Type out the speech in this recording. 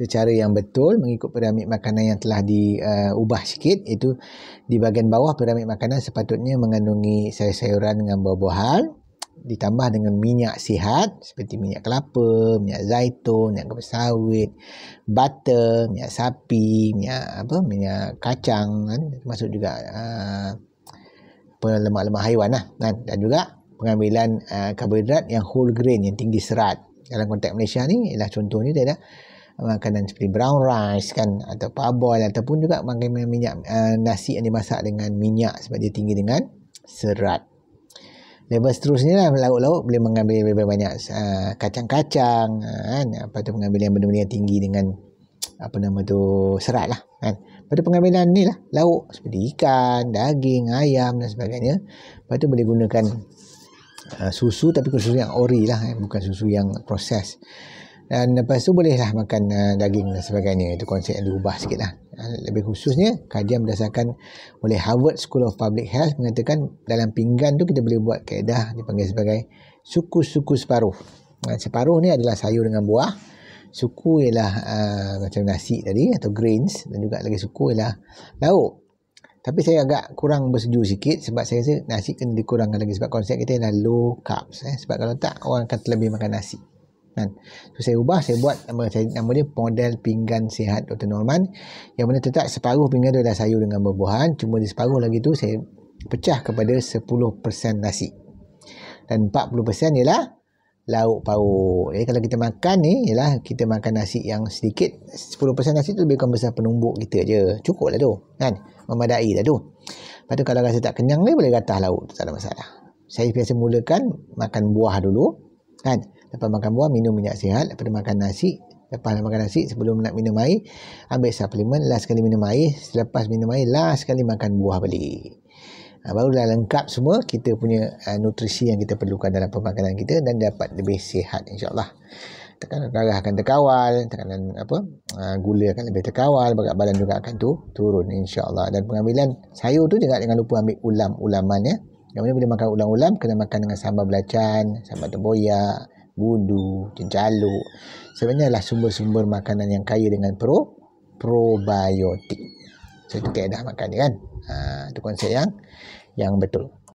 secara yang betul mengikut piramid makanan yang telah diubah eh, uh, sikit iaitu di bahagian bawah piramid makanan sepatutnya mengandungi sayur-sayuran dengan buah-buahan ditambah dengan minyak sihat seperti minyak kelapa, minyak zaitun, minyak kelapa sawit, butter, minyak sapi, minyak apa minyak kacang kan termasuk juga uh, lemak-lemak haiwan lah, kan dan juga pengambilan uh, karbohidrat yang whole grain yang tinggi serat dalam konteks Malaysia ni ialah contohnya dia dah makanan seperti brown rice kan atau parboil ataupun juga makanan minyak uh, nasi yang dimasak dengan minyak sebab dia tinggi dengan serat. Level seterusnya lah lauk-lauk boleh mengambil lebih banyak uh, kacang-kacang eh, kan apa tu mengambil yang benda-benda yang tinggi dengan apa nama tu serat lah kan. Pada pengambilan ni lah lauk seperti ikan, daging, ayam dan sebagainya. Lepas tu boleh gunakan uh, susu tapi susu yang ori lah eh. bukan susu yang proses dan lepas tu bolehlah makan uh, daging dan sebagainya itu konsep yang diubah sikit lah eh, lebih khususnya kajian berdasarkan oleh Harvard School of Public Health mengatakan dalam pinggan tu kita boleh buat kaedah dipanggil sebagai suku-suku separuh dan separuh ni adalah sayur dengan buah suku ialah uh, macam nasi tadi atau greens, dan juga lagi suku ialah lauk tapi saya agak kurang bersetuju sikit sebab saya rasa nasi kena dikurangkan lagi sebab konsep kita ialah low carbs eh. sebab kalau tak orang akan terlebih makan nasi kan. So saya ubah saya buat nama saya nama dia model pinggan sihat Dr. Norman yang mana tetap separuh pinggan dia dah sayur dengan buah-buahan cuma di separuh lagi tu saya pecah kepada 10% nasi. Dan 40% ialah lauk pauk. Jadi kalau kita makan ni ialah kita makan nasi yang sedikit 10% nasi tu lebih kurang besar penumbuk kita je. lah tu kan. Memadai lah tu. Lepas tu kalau rasa tak kenyang ni boleh gatah lauk tak ada masalah. Saya biasa mulakan makan buah dulu kan lepas makan buah minum minyak sihat lepas makan nasi lepas makan nasi sebelum nak minum air ambil suplemen last sekali minum air selepas minum air last sekali makan buah balik ha, barulah lengkap semua kita punya uh, nutrisi yang kita perlukan dalam pemakanan kita dan dapat lebih sihat insyaAllah tekanan darah akan terkawal tekanan apa uh, gula akan lebih terkawal berat badan juga akan tu turun insyaAllah dan pengambilan sayur tu juga jangan lupa ambil ulam-ulaman ya yang mana bila makan ulam-ulam kena makan dengan sambal belacan sambal terboyak budu, jejaluk. Sebenarnya lah sumber-sumber makanan yang kaya dengan pro probiotik. So, itu dah makan ni kan. Ha, itu konsep yang yang betul.